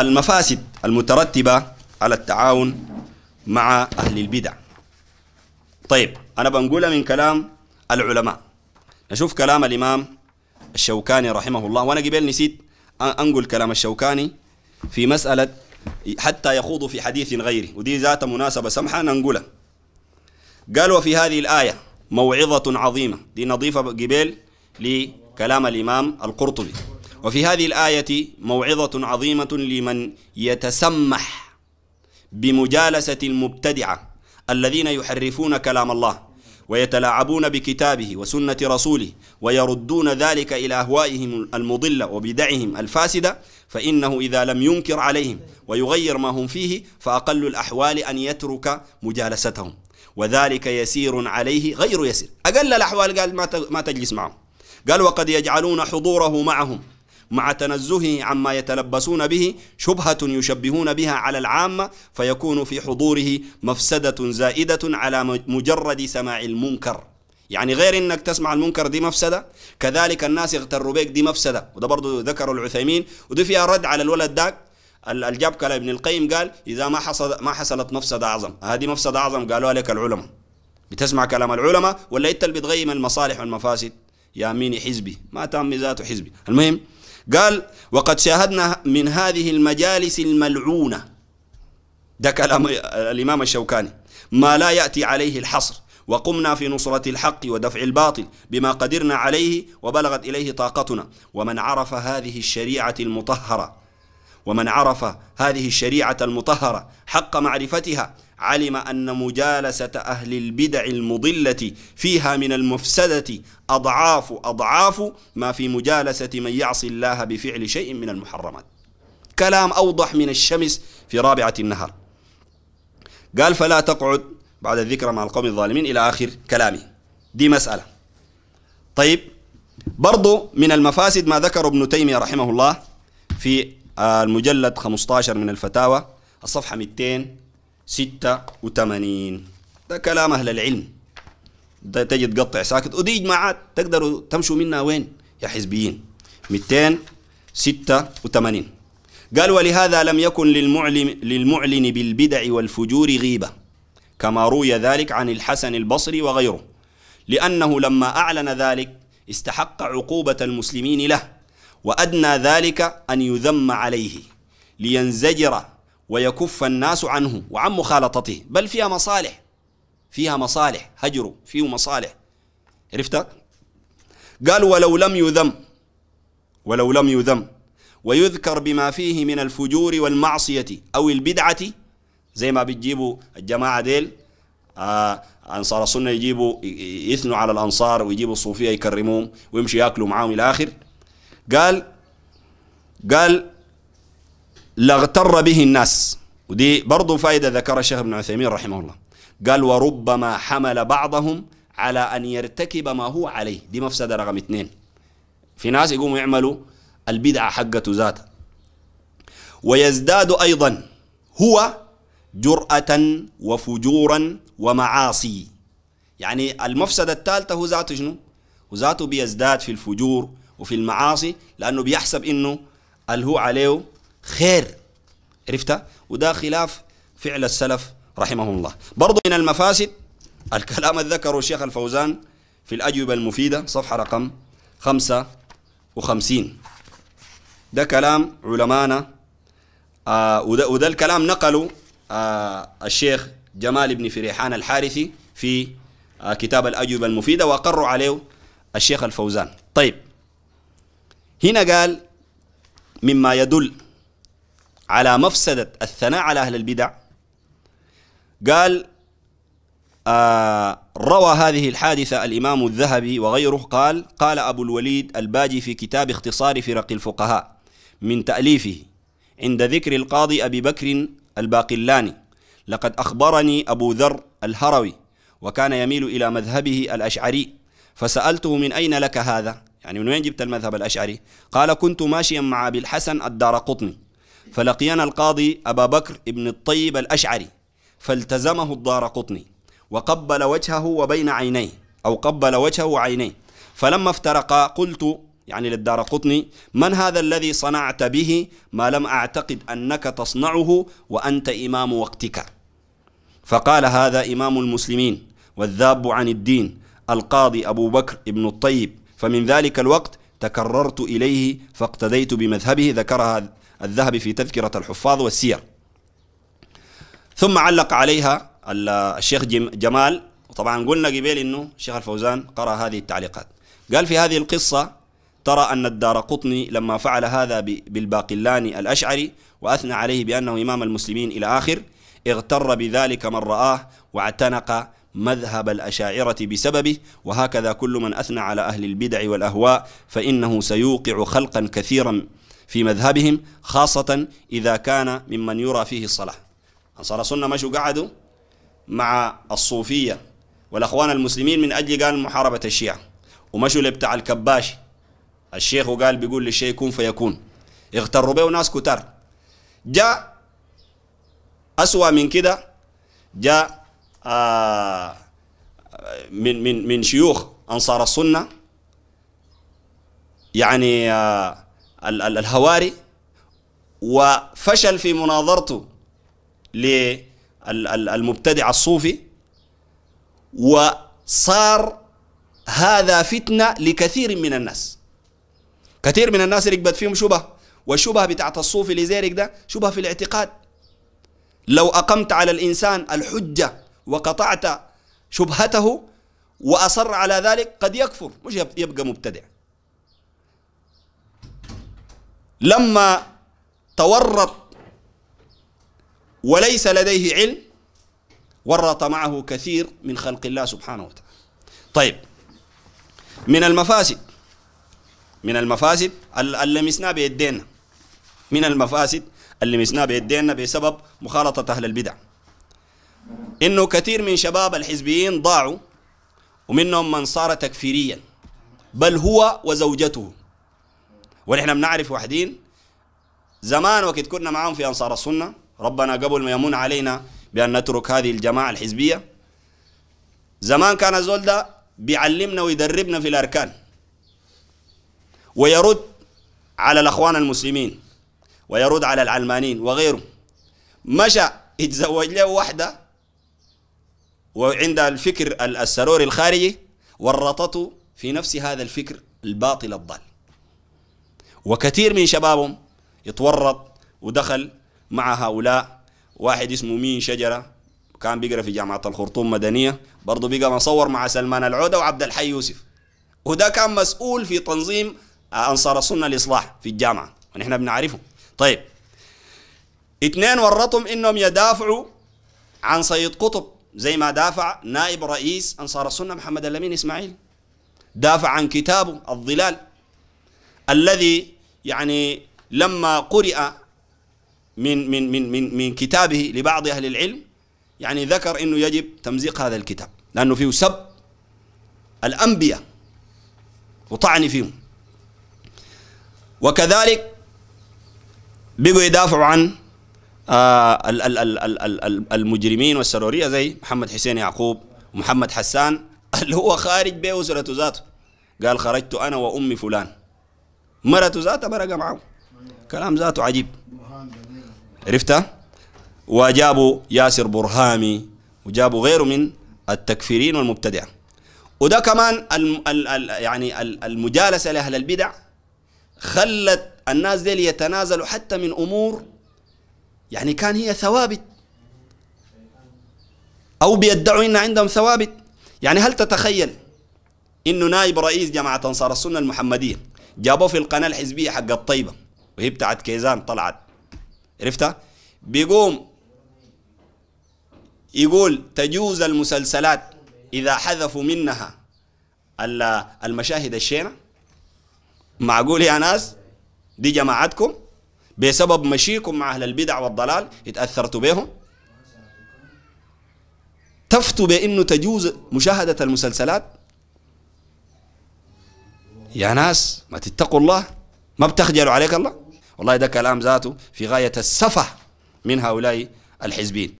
المفاسد المترتبة على التعاون مع أهل البدع طيب أنا بنقول من كلام العلماء نشوف كلام الإمام الشوكاني رحمه الله وأنا قبل نسيت أنقل كلام الشوكاني في مسألة حتى يخوض في حديث غيره ودي ذات مناسبة سمحة ننقلها قال وفي هذه الآية موعظة عظيمة دي نظيفة قبل لكلام الإمام القرطبي وفي هذه الآية موعظة عظيمة لمن يتسمح بمجالسة المبتدعة الذين يحرفون كلام الله ويتلاعبون بكتابه وسنة رسوله ويردون ذلك إلى أهوائهم المضلة وبدعهم الفاسدة فإنه إذا لم ينكر عليهم ويغير ما هم فيه فأقل الأحوال أن يترك مجالستهم وذلك يسير عليه غير يسير أقل الأحوال قال ما تجلس معهم قال وقد يجعلون حضوره معهم مع تنزهه عما يتلبسون به شبهة يشبهون بها على العامة فيكون في حضوره مفسدة زائدة على مجرد سماع المنكر يعني غير انك تسمع المنكر دي مفسده كذلك الناس يغتروا بيك دي مفسده وده برضه ذكروا العثيمين ودي فيها رد على الولد داك قال ابن القيم قال اذا ما حصل ما حصلت مفسده اعظم هذه مفسده اعظم قالوها لك العلماء بتسمع كلام العلماء ولا انت اللي بتغيم المصالح والمفاسد يا ميني حزبي ما تامي ذاته حزبي المهم قال وقد شاهدنا من هذه المجالس الملعونة ده كلام آه، الإمام الشوكاني ما لا يأتي عليه الحصر وقمنا في نصرة الحق ودفع الباطل بما قدرنا عليه وبلغت إليه طاقتنا ومن عرف هذه الشريعة المطهرة ومن عرف هذه الشريعة المطهرة حق معرفتها علم أن مجالسة أهل البدع المضلة فيها من المفسدة أضعاف أضعاف ما في مجالسة من يعصي الله بفعل شيء من المحرمات كلام أوضح من الشمس في رابعة النهار قال فلا تقعد بعد الذكر مع القوم الظالمين إلى آخر كلامه دي مسألة طيب برضو من المفاسد ما ذكر ابن تيمية رحمه الله في المجلد 15 من الفتاوى الصفحة 286 ده كلام أهل العلم ده تجد تقطع ساكت ودي إجماعات تقدروا تمشوا منها وين يا حزبيين 286 قال ولهذا لم يكن للمعلم, للمعلن بالبدع والفجور غيبة كما روي ذلك عن الحسن البصري وغيره لأنه لما أعلن ذلك استحق عقوبة المسلمين له وأدنى ذلك أن يذم عليه لينزجر ويكف الناس عنه وعن مخالطته بل فيها مصالح فيها مصالح هجروا فيه مصالح عرفت قال ولو لم يذم ولو لم يذم ويذكر بما فيه من الفجور والمعصية أو البدعة زي ما بتجيبوا الجماعة ديل آه أنصار السنة يجيبوا يثنوا على الأنصار ويجيبوا الصوفية يكرموهم ويمشوا ياكلوا معاهم إلى آخر قال قال لاغتر به الناس ودي برضو فائدة ذكرها الشيخ ابن عثيمين رحمه الله قال وربما حمل بعضهم على أن يرتكب ما هو عليه دي مفسدة رقم اثنين في ناس يقوموا يعملوا البدعة حقته ذاته ويزداد أيضا هو جرأة وفجورا ومعاصي يعني المفسدة الثالثة هو ذاته شنو؟ هو ذاته بيزداد في الفجور وفي المعاصي لانه بيحسب انه اللي هو عليه خير عرفتها وده خلاف فعل السلف رحمه الله برضو من المفاسد الكلام ذكره الشيخ الفوزان في الأجوبة المفيدة صفحة رقم 55 ده كلام علمانا آه وده, وده الكلام نقله آه الشيخ جمال بن فريحان الحارثي في آه كتاب الأجوبة المفيدة وأقروا عليه الشيخ الفوزان طيب هنا قال مما يدل على مفسدة الثناء على أهل البدع قال آه روى هذه الحادثة الإمام الذهبي وغيره قال قال أبو الوليد الباجي في كتاب اختصار فرق الفقهاء من تأليفه عند ذكر القاضي أبي بكر الباقلاني لقد أخبرني أبو ذر الهروي وكان يميل إلى مذهبه الأشعري فسألته من أين لك هذا يعني من وين جبت المذهب الأشعري قال كنت ماشيا مع أبي الحسن الدار قطني فلقينا القاضي أبا بكر ابن الطيب الأشعري فالتزمه الدار قطني وقبل وجهه وبين عينيه أو قبل وجهه وعينيه فلما افترقا قلت يعني للدار قطني من هذا الذي صنعت به ما لم أعتقد أنك تصنعه وأنت إمام وقتك فقال هذا إمام المسلمين والذاب عن الدين القاضي أبو بكر ابن الطيب فمن ذلك الوقت تكررت إليه فاقتديت بمذهبه ذكرها الذهبي في تذكرة الحفاظ والسير ثم علق عليها الشيخ جمال وطبعا قلنا قبل انه الشيخ الفوزان قرأ هذه التعليقات قال في هذه القصة ترى أن الدار قطني لما فعل هذا بالباقلاني الأشعري وأثنى عليه بأنه إمام المسلمين إلى آخر اغتر بذلك من رآه واعتنق مذهب الأشاعرة بسببه وهكذا كل من أثنى على أهل البدع والأهواء فإنه سيوقع خلقا كثيرا في مذهبهم خاصة إذا كان ممن يرى فيه الصلاح أنصار السنة مشوا قعدوا مع الصوفية والأخوان المسلمين من أجل قال محاربة الشيعة ومشوا لبتاع الكباش الشيخ وقال بيقول للشيء كن فيكون اغتروا به ناس كتار جاء أسوأ من كده جاء آه، من من من شيوخ انصار السنه يعني آه، الهواري وفشل في مناظرته للمبتدع الصوفي وصار هذا فتنة لكثير من الناس كثير من الناس ركبت فيهم شبه والشبه بتاعت الصوفي لزيرك ده شبه في الاعتقاد لو أقمت على الإنسان الحجة وقطعت شبهته وأصر على ذلك قد يكفر مش يبقى مبتدع لما تورط وليس لديه علم ورط معه كثير من خلق الله سبحانه وتعالى طيب من المفاسد من المفاسد اللي مسنا بيدينا من المفاسد اللي مسنا بيدينا بسبب مخالطة أهل البدع انه كثير من شباب الحزبيين ضاعوا ومنهم من صار تكفيريا بل هو وزوجته ونحن بنعرف واحدين زمان وقت كنا معاهم في انصار السنه ربنا قبل ما يمن علينا بان نترك هذه الجماعه الحزبيه زمان كان الزول ده بيعلمنا ويدربنا في الاركان ويرد على الاخوان المسلمين ويرد على العلمانيين وغيره مشى يتزوج له واحده وعند الفكر السروري الخارجي ورطته في نفس هذا الفكر الباطل الضال وكثير من شبابهم يتورط ودخل مع هؤلاء واحد اسمه مين شجرة كان بيقرأ في جامعة الخرطوم مدنية برضه بقى مصور مع سلمان العودة وعبد الحي يوسف وده كان مسؤول في تنظيم أنصار السنة الإصلاح في الجامعة ونحن بنعرفه طيب اثنين ورطهم انهم يدافعوا عن سيد قطب زي ما دافع نائب رئيس أنصار السنة محمد اللمين إسماعيل دافع عن كتابه الظلال الذي يعني لما قرئ من من من من من كتابه لبعض أهل العلم يعني ذكر أنه يجب تمزيق هذا الكتاب لأنه فيه سب الأنبياء وطعن فيهم وكذلك بقوا يدافعوا عن آه، ال ال ال المجرمين والسروريه زي محمد حسين يعقوب ومحمد حسان اللي هو خارج به اسرته ذاته قال خرجت انا وامي فلان مرته ذاته برقه معه كلام ذاته عجيب عرفته وجابوا ياسر برهامي وجابوا غيره من التكفيرين والمبتدعه وده كمان ال ال ال يعني المجالسه لاهل البدع خلت الناس دي يتنازلوا حتى من امور يعني كان هي ثوابت أو بيدعوا إن عندهم ثوابت يعني هل تتخيل إنه نائب رئيس جماعة أنصار السنة المحمدية جابوه في القناة الحزبية حق الطيبة وهي بتاعت كيزان طلعت عرفتها بيقوم يقول تجوز المسلسلات إذا حذفوا منها المشاهد الشينة معقول يا ناس دي جماعتكم بسبب مشيكم مع أهل البدع والضلال اتأثرتوا بهم تفتوا بأنه تجوز مشاهدة المسلسلات يا ناس ما تتقوا الله ما بتخجلوا عليك الله والله ده كلام ذاته في غاية السفه من هؤلاء الحزبين